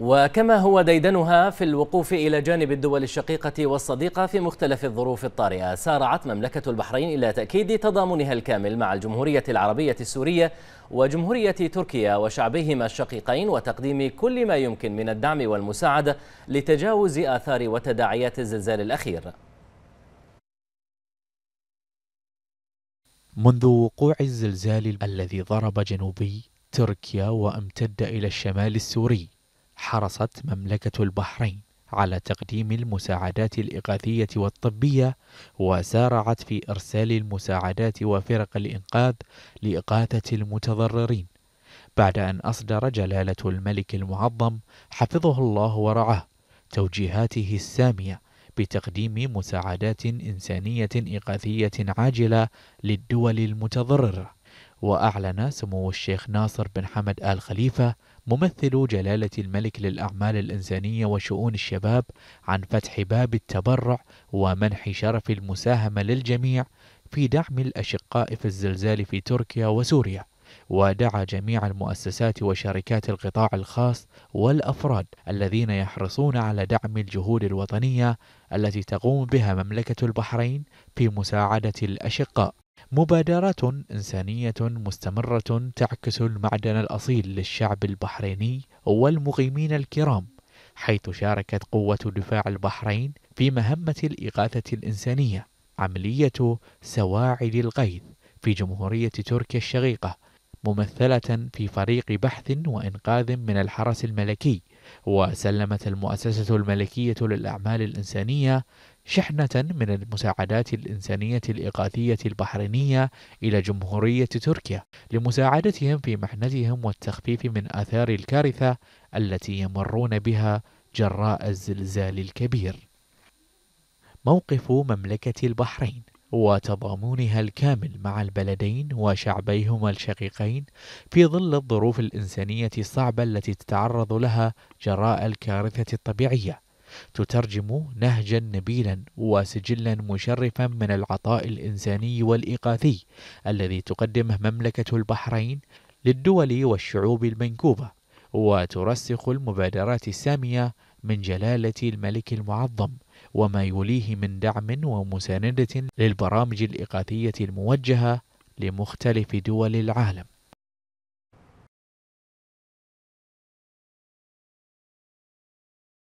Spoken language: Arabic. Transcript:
وكما هو ديدنها في الوقوف إلى جانب الدول الشقيقة والصديقة في مختلف الظروف الطارئة سارعت مملكة البحرين إلى تأكيد تضامنها الكامل مع الجمهورية العربية السورية وجمهورية تركيا وشعبهما الشقيقين وتقديم كل ما يمكن من الدعم والمساعدة لتجاوز آثار وتداعيات الزلزال الأخير منذ وقوع الزلزال الذي ضرب جنوبي تركيا وامتد إلى الشمال السوري حرصت مملكة البحرين على تقديم المساعدات الإغاثية والطبية وسارعت في إرسال المساعدات وفرق الإنقاذ لإغاثة المتضررين بعد أن أصدر جلالة الملك المعظم حفظه الله ورعاه توجيهاته السامية بتقديم مساعدات إنسانية إغاثية عاجلة للدول المتضررة وأعلن سمو الشيخ ناصر بن حمد آل خليفة ممثل جلالة الملك للأعمال الإنسانية وشؤون الشباب عن فتح باب التبرع ومنح شرف المساهمة للجميع في دعم الأشقاء في الزلزال في تركيا وسوريا ودعا جميع المؤسسات وشركات القطاع الخاص والافراد الذين يحرصون على دعم الجهود الوطنيه التي تقوم بها مملكه البحرين في مساعده الاشقاء مبادرات إنسانية مستمرة تعكس المعدن الأصيل للشعب البحريني والمقيمين الكرام حيث شاركت قوة دفاع البحرين في مهمة الإغاثة الإنسانية عملية سواعد الغيث في جمهورية تركيا الشقيقة ممثلة في فريق بحث وإنقاذ من الحرس الملكي وسلمت المؤسسة الملكية للأعمال الإنسانية شحنة من المساعدات الإنسانية الإغاثية البحرينية إلى جمهورية تركيا لمساعدتهم في محنتهم والتخفيف من آثار الكارثة التي يمرون بها جراء الزلزال الكبير. موقف مملكة البحرين وتضامنها الكامل مع البلدين وشعبيهما الشقيقين في ظل الظروف الإنسانية الصعبة التي تتعرض لها جراء الكارثة الطبيعية تترجم نهجا نبيلا وسجلا مشرفا من العطاء الإنساني والإغاثي الذي تقدمه مملكة البحرين للدول والشعوب المنكوبة وترسخ المبادرات السامية من جلالة الملك المعظم وما يوليه من دعم ومساندة للبرامج الإغاثية الموجهة لمختلف دول العالم